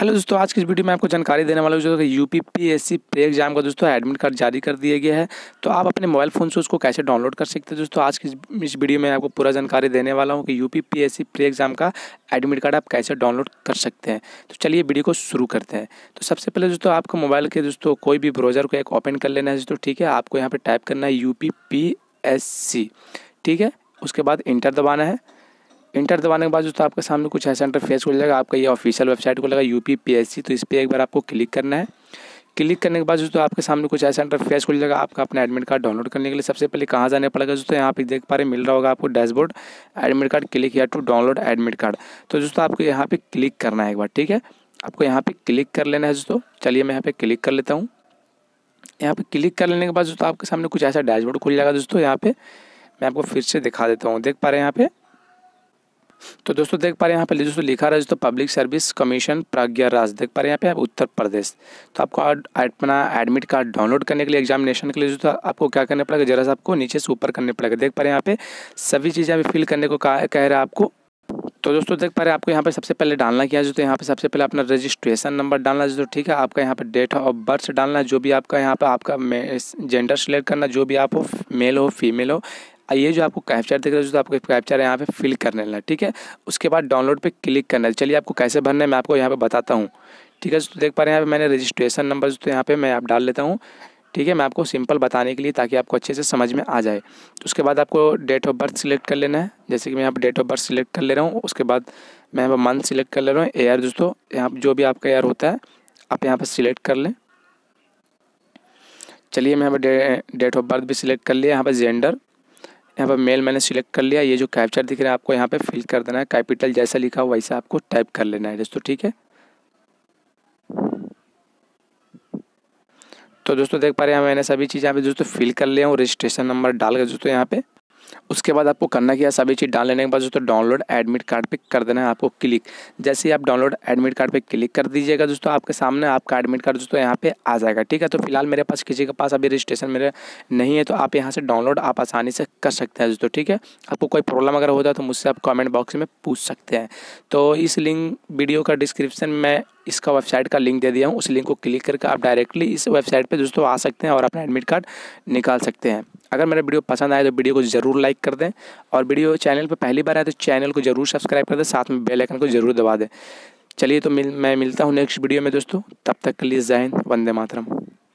hello दोस्तों आज की इस वीडियो में आपको जानकारी देने वाला हूँ जो U P P S C pre exam का दोस्तों एडमिट कार्ड जारी कर दिया गया है तो आप अपने मोबाइल फ़ोन से उसको कैसे डाउनलोड कर सकते हैं दोस्तों आज की इस वीडियो में आपको पूरा जानकारी देने वाला हूँ कि U P P S C pre exam का एडमिट कार्ड आप कैसे डाउनलोड कर सकते हैं तो चलिए वीडियो को शुरू करते हैं तो सबसे पहले दोस्तों आपको मोबाइल के दोस्तों कोई भी ब्राउज़र को एक ओपन कर लेना है दोस्तों ठीक है आपको यहाँ पर टाइप करना है U P P S C ठीक है उसके बाद इंटर दबाना है इंटर दबाने के बाद दोस्तों आपके सामने कुछ ऐसा इंटरफेस खुल जाएगा आपका ये ऑफिशियल वेबसाइट खुलेगा यू पी तो इस पर एक बार आपको क्लिक करना है क्लिक करने के बाद दोस्तों आपके सामने कुछ ऐसा इंटरफेस खुल जाएगा आपका अपना एडमिट कार्ड डाउनलोड करने के लिए सबसे पहले कहाँ जाने पड़ेगा दोस्तों यहाँ पे देख पा रहे मिल रहा होगा आपको डैशबोर्ड एडमिट कार्ड क्लिक या टू डाउनलोड एडमिट कार्ड तो दोस्तों आपको यहाँ पे क्लिक करना है एक बार ठीक है आपको यहाँ पर क्लिक कर लेना है दोस्तों चलिए मैं यहाँ पे क्लिक कर लेता हूँ यहाँ पर क्लिक कर लेने के बाद दोस्तों आपके सामने कुछ ऐसा डैशबोर्ड खुल जाएगा दोस्तों यहाँ पे मैं आपको फिर से दिखा देता हूँ देख पा रहे हैं यहाँ पे तो दोस्तों देख पा रहे हैं यहाँ पे दोस्तों लिखा रहा है दोस्तों public service commission Pragya Raj देख पा रहे हैं यहाँ पे उत्तर प्रदेश तो आपको अपना एडमिट कार्ड डाउनलोड करने के लिए एग्जामिनेशन के लिए दोस्तों आपको क्या करना पड़ेगा जरा सा आपको नीचे से ऊपर करने पड़ेगा देख पा रहे हैं यहाँ पे सभी चीज़ें अभी फिल करने को कह रहा है आपको तो दोस्तों देख पा रहे हैं आपको यहाँ पे सबसे पहले डालना क्या है जो तो यहाँ पे सबसे पहले अपना रजिस्ट्रेशन नंबर डालना जो ठीक है आपका यहाँ पे डेट ऑफ बर्थ डालना जो भी आपका यहाँ पे आपका जेंडर सेलेक्ट करना जो भी आप हो मेल हो फीमेल हो ये जो आपको कैप्चर दिख रहा है जो आपको कैप्चर है यहाँ पे फिल कर लेना है ठीक है उसके बाद डाउनलोड पे क्लिक करना है चलिए आपको कैसे भरना है मैं आपको यहाँ पे बताता हूँ ठीक है तो देख पा रहे हैं यहाँ पे मैंने रजिस्ट्रेशन नंबर तो यहाँ पे मैं आप डाल लेता हूँ ठीक है मैं आपको सिंपल बताने के लिए ताकि आपको अच्छे से समझ में आ जाए तो उसके बाद आपको डेट ऑफ बर्थ सिलेक्ट कर लेना है जैसे कि मैं यहाँ पर डेट ऑफ बर्थ सिलेक्ट कर ले रहा हूँ उसके बाद मैं यहाँ पर मंथ सिलेक्ट कर ले रहा हूँ एयर दोस्तों यहाँ जो भी आपका एयर होता है आप यहाँ पर सिलेक्ट कर लें चलिए मैं यहाँ पर डेट ऑफ बर्थ भी सिलेक्ट कर लिया यहाँ पर जेंडर यहाँ पर मेल मैंने सिलेक्ट कर लिया ये जो कैप्चर दिख रहा है आपको यहाँ पे फिल कर देना है कैपिटल जैसा लिखा हो वैसा आपको टाइप कर लेना है दोस्तों ठीक है तो दोस्तों देख पा रहे हैं मैंने सभी चीज़ यहाँ पे दोस्तों फिल कर लिया हूँ रजिस्ट्रेशन नंबर डाल के दोस्तों यहाँ पे उसके बाद आपको करना क्या सभी चीज़ डाल लेने के बाद दोस्तों डाउनलोड एडमिट कार्ड पे कर देना है आपको क्लिक जैसे ही आप डाउनलोड एडमिट कार्ड पे क्लिक कर दीजिएगा दोस्तों आपके सामने आपका एडमिट कार्ड दोस्तों यहाँ पे आ जाएगा ठीक है तो फिलहाल मेरे पास किसी के पास अभी रजिस्ट्रेशन मेरे नहीं है तो आप यहाँ से डाउनलोड आप आसानी से कर सकते हैं दोस्तों ठीक है आपको कोई प्रॉब्लम अगर होता है तो मुझसे आप कॉमेंट बॉक्स में पूछ सकते हैं तो इस लिंक वीडियो का डिस्क्रिप्शन में इसका वेबसाइट का लिंक दे दिया हूँ उस लिंक को क्लिक करके आप डायरेक्टली इस वेबसाइट पर दोस्तों आ सकते हैं और अपना एडमिट कार्ड निकाल सकते हैं अगर मेरा वीडियो पसंद आए तो वीडियो को ज़रूर लाइक लाइक कर दें और वीडियो चैनल पर पहली बार आए तो चैनल को ज़रूर सब्सक्राइब कर दें साथ में बेल आइकन को ज़रूर दबा दें चलिए तो मिल मैं मिलता हूँ नेक्स्ट वीडियो में दोस्तों तब तक के लिए जैन वंदे मातरम